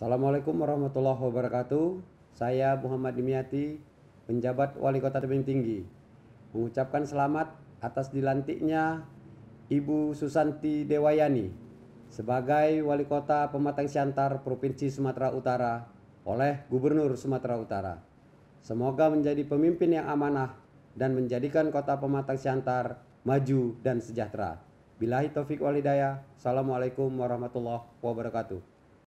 Assalamualaikum warahmatullahi wabarakatuh. Saya Muhammad Dimyati, penjabat Wali Kota Tebing Tinggi. Mengucapkan selamat atas dilantiknya Ibu Susanti Dewayani sebagai Wali Kota Pematang Siantar Provinsi Sumatera Utara oleh Gubernur Sumatera Utara. Semoga menjadi pemimpin yang amanah dan menjadikan kota Pematang Siantar maju dan sejahtera. Bilahi taufik walidaya. Assalamualaikum warahmatullahi wabarakatuh.